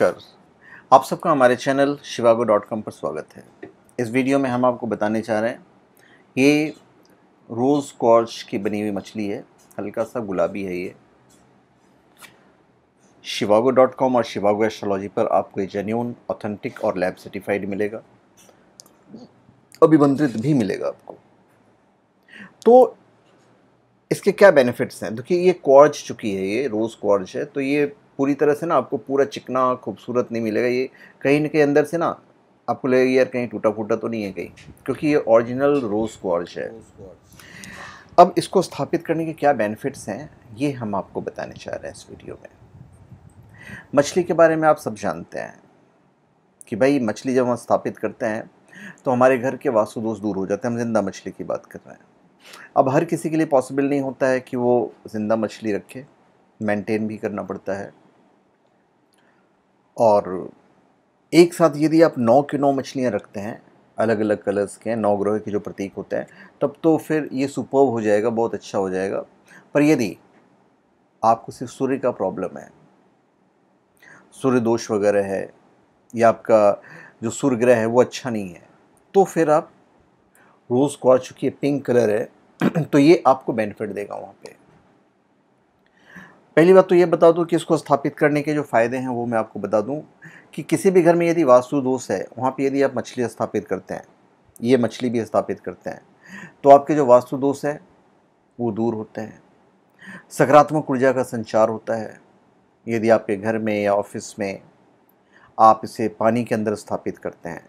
नमस्कार आप सबका हमारे चैनल शिवागो डॉट कॉम पर स्वागत है इस वीडियो में हम आपको बताने चाह रहे हैं ये रोज़ कॉर्च की बनी हुई मछली है हल्का सा गुलाबी है ये शिवागो डॉट कॉम और शिवागो एस्ट्रोलॉजी पर आपको ये जेन्यून ऑथेंटिक और लैब सर्टिफाइड मिलेगा अभिमंत्रित भी मिलेगा आपको तो इसके क्या बेनिफिट्स हैं देखिए ये कॉर्ज चुकी है ये रोज़ कॉर्ज है तो ये पूरी तरह से ना आपको पूरा चिकना खूबसूरत नहीं मिलेगा ये कहीं ना कहीं अंदर से ना आपको लगेगा यार कहीं टूटा फूटा तो नहीं है कहीं क्योंकि ये ओरिजिनल रोज़ क्वार्ज है अब इसको स्थापित करने के क्या बेनिफिट्स हैं ये हम आपको बताने चाह रहे हैं इस वीडियो में मछली के बारे में आप सब जानते हैं कि भाई मछली जब हम स्थापित करते हैं तो हमारे घर के वास्तु दोष दूर हो जाते हैं हम जिंदा मछली की बात कर रहे हैं अब हर किसी के लिए पॉसिबल नहीं होता है कि वो ज़िंदा मछली रखे मेंटेन भी करना पड़ता है और एक साथ यदि आप नौ के नौ मछलियाँ रखते हैं अलग अलग कलर्स के नौ ग्रह के जो प्रतीक होते हैं तब तो फिर ये सुपर्ब हो जाएगा बहुत अच्छा हो जाएगा पर यदि आपको सिर्फ सूर्य का प्रॉब्लम है सूर्य दोष वगैरह है या आपका जो सूर्य ग्रह है वो अच्छा नहीं है तो फिर आप रोज़ को चुकी है पिंक कलर है तो ये आपको बेनिफिट देगा वहाँ पे पहली बात तो ये बता दूँ कि इसको स्थापित करने के जो फ़ायदे हैं वो मैं आपको बता दूँ कि किसी भी घर में यदि वास्तु दोष है वहाँ पर यदि आप मछली स्थापित करते हैं ये मछली भी स्थापित करते हैं तो आपके जो वास्तु दोष है वो दूर होते हैं सकारात्मक ऊर्जा का संचार होता है यदि आपके घर में या ऑफिस में आप इसे पानी के अंदर स्थापित करते हैं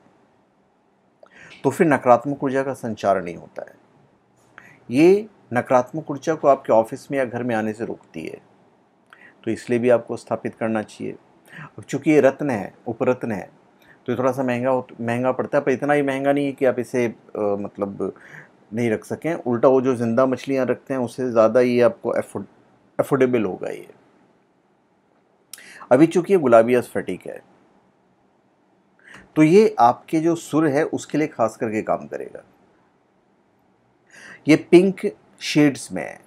तो फिर नकारात्मक ऊर्जा का संचार नहीं होता है ये नकारात्मक ऊर्जा को आपके ऑफिस में या घर में आने से रोकती है तो इसलिए भी आपको स्थापित करना चाहिए चूँकि ये रत्न है उपरत्न है तो थोड़ा सा महंगा हो महंगा पड़ता है पर इतना ही महंगा नहीं है कि आप इसे आ, मतलब नहीं रख सकें उल्टा वो जो ज़िंदा मछलियाँ रखते हैं उससे ज़्यादा ये आपको एफोर्डेबल होगा ये अभी चूँकि ये गुलाबियास फटिक है तो ये आपके जो सुर है उसके लिए खास करके काम करेगा ये पिंक शेड्स में है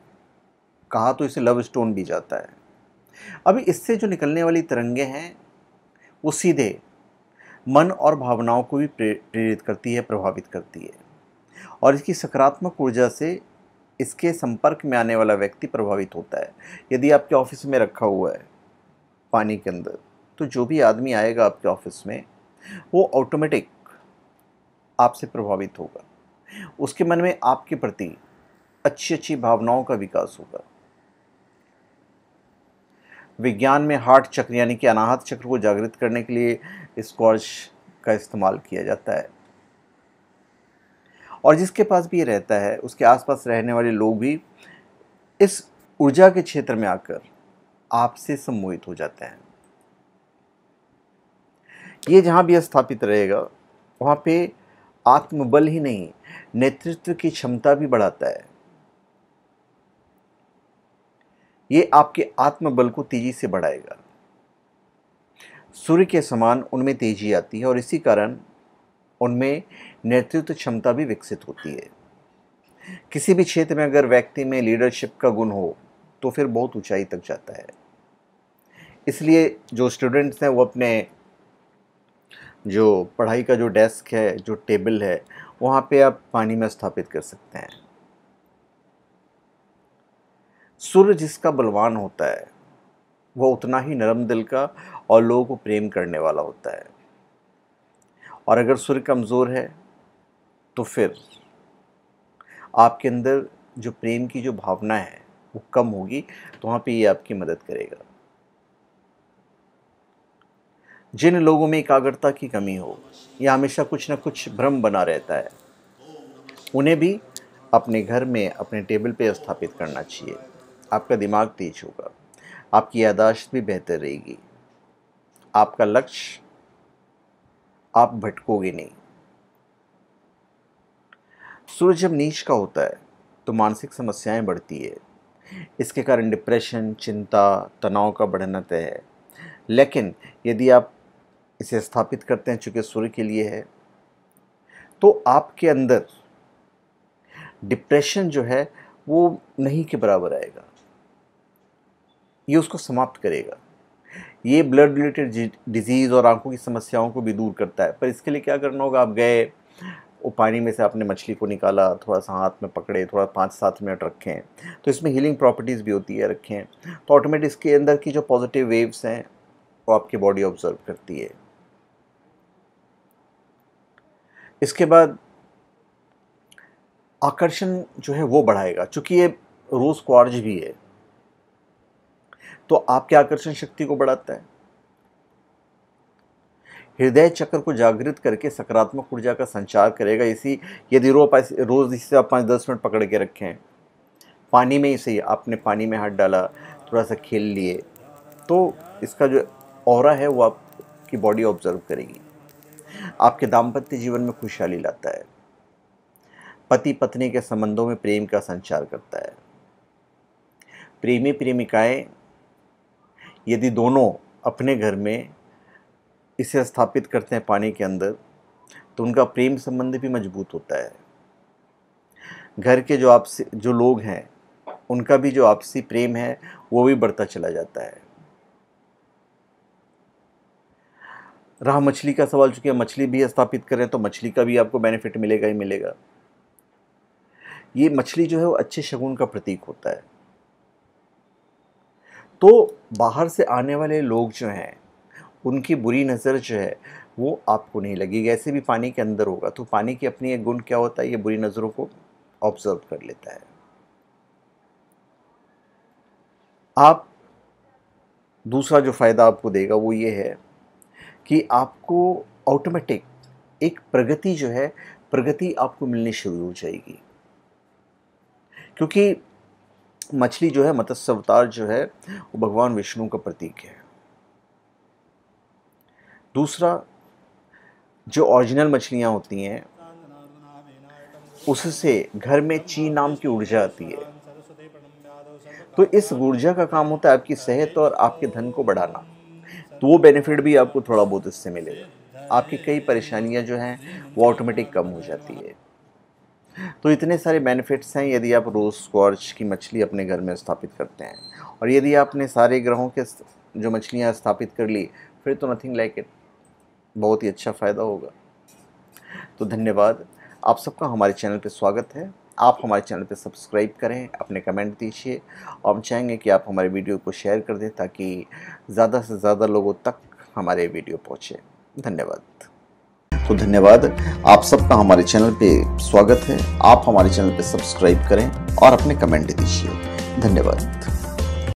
कहा तो इसे लव स्टोन भी जाता है अभी इससे जो निकलने वाली तरंगे हैं वो सीधे मन और भावनाओं को भी प्रेरित करती है प्रभावित करती है और इसकी सकारात्मक ऊर्जा से इसके संपर्क में आने वाला व्यक्ति प्रभावित होता है यदि आपके ऑफिस में रखा हुआ है पानी के अंदर तो जो भी आदमी आएगा आपके ऑफिस में वो ऑटोमेटिक आपसे प्रभावित होगा उसके मन में आपके प्रति अच्छी अच्छी भावनाओं का विकास होगा विज्ञान में हार्ट चक्र यानी कि अनाहत चक्र को जागृत करने के लिए स्कॉच का इस्तेमाल किया जाता है और जिसके पास भी ये रहता है उसके आसपास रहने वाले लोग भी इस ऊर्जा के क्षेत्र में आकर आपसे सम्मोहित हो जाते हैं ये जहाँ भी स्थापित रहेगा वहाँ पे आत्मबल ही नहीं नेतृत्व की क्षमता भी बढ़ाता है ये आपके आत्मबल को तेज़ी से बढ़ाएगा सूर्य के समान उनमें तेज़ी आती है और इसी कारण उनमें नेतृत्व क्षमता भी विकसित होती है किसी भी क्षेत्र में अगर व्यक्ति में लीडरशिप का गुण हो तो फिर बहुत ऊंचाई तक जाता है इसलिए जो स्टूडेंट्स हैं वो अपने जो पढ़ाई का जो डेस्क है जो टेबल है वहाँ पे आप पानी में स्थापित कर सकते हैं सूर्य जिसका बलवान होता है वह उतना ही नरम दिल का और लोगों को प्रेम करने वाला होता है और अगर सूर्य कमज़ोर है तो फिर आपके अंदर जो प्रेम की जो भावना है वो कम होगी तो वहाँ पे ये आपकी मदद करेगा जिन लोगों में एकाग्रता की कमी हो या हमेशा कुछ ना कुछ भ्रम बना रहता है उन्हें भी अपने घर में अपने टेबल पे स्थापित करना चाहिए आपका दिमाग तेज होगा आपकी यादाश्त भी बेहतर रहेगी आपका लक्ष्य आप भटकोगे नहीं सूरज जब नीच का होता है तो मानसिक समस्याएं बढ़ती है इसके कारण डिप्रेशन चिंता तनाव का बढ़ना तय है लेकिन यदि आप इसे स्थापित करते हैं चूँकि सूर्य के लिए है तो आपके अंदर डिप्रेशन जो है वो नहीं के बराबर आएगा ये उसको समाप्त करेगा ये ब्लड रिलेटेड डिजीज़ और आंखों की समस्याओं को भी दूर करता है पर इसके लिए क्या करना होगा आप गए वो पानी में से आपने मछली को निकाला थोड़ा सा हाथ में पकड़े थोड़ा पाँच सात मिनट रखें तो इसमें हीलिंग प्रॉपर्टीज़ भी होती है रखें तो ऑटोमेटिक इसके अंदर की जो पॉजिटिव वेव्स हैं वो आपकी बॉडी ऑब्जर्व करती है इसके बाद आकर्षण जो है वो बढ़ाएगा चूँकि ये रोज़ क्वार्ज भी है तो आपके आकर्षण शक्ति को बढ़ाता है हृदय चक्र को जागृत करके सकारात्मक ऊर्जा का संचार करेगा इसी यदि रो रोज़ इससे आप पाँच दस मिनट पकड़ के रखें पानी में ही सही आपने पानी में हाथ डाला थोड़ा सा खेल लिए तो इसका जो और है वो आपकी बॉडी ऑब्जर्व करेगी आपके दाम्पत्य जीवन में खुशहाली लाता है पति पत्नी के संबंधों में प्रेम का संचार करता है प्रेमी प्रेमिकाएं यदि दोनों अपने घर में इसे स्थापित करते हैं पानी के अंदर तो उनका प्रेम संबंध भी मजबूत होता है घर के जो आपसी जो लोग हैं उनका भी जो आपसी प्रेम है वो भी बढ़ता चला जाता है रहा मछली का सवाल चूँकि मछली भी स्थापित करें तो मछली का भी आपको बेनिफिट मिलेगा ही मिलेगा ये मछली जो है वो अच्छे शगुन का प्रतीक होता है तो बाहर से आने वाले लोग जो हैं उनकी बुरी नज़र जो है वो आपको नहीं लगेगी ऐसे भी पानी के अंदर होगा तो पानी की अपनी एक गुण क्या होता है ये बुरी नज़रों को ऑब्जर्व कर लेता है आप दूसरा जो फ़ायदा आपको देगा वो ये है कि आपको ऑटोमेटिक एक प्रगति जो है प्रगति आपको मिलनी शुरू हो जाएगी क्योंकि मछली जो है मत्स्य मतलब अवतार जो है वो भगवान विष्णु का प्रतीक है दूसरा जो ओरिजिनल मछलियाँ होती हैं उससे घर में ची नाम की ऊर्जा आती है तो इस ऊर्जा का काम होता है आपकी सेहत और आपके धन को बढ़ाना तो वो बेनिफिट भी आपको थोड़ा बहुत इससे मिलेगा आपकी कई परेशानियां जो हैं वो ऑटोमेटिक कम हो जाती है तो इतने सारे बेनिफिट्स हैं यदि आप रोज़ स्क्वार्च की मछली अपने घर में स्थापित करते हैं और यदि आपने सारे ग्रहों के जो मछलियाँ स्थापित कर ली फिर तो नथिंग लाइक इट बहुत ही अच्छा फ़ायदा होगा तो धन्यवाद आप सबका हमारे चैनल पर स्वागत है आप हमारे चैनल पर सब्सक्राइब करें अपने कमेंट दीजिए और हम चाहेंगे कि आप हमारे वीडियो को शेयर कर दें ताकि ज़्यादा से ज़्यादा लोगों तक हमारे वीडियो पहुँचे धन्यवाद तो धन्यवाद आप सबका हमारे चैनल पे स्वागत है आप हमारे चैनल पे सब्सक्राइब करें और अपने कमेंट दीजिए धन्यवाद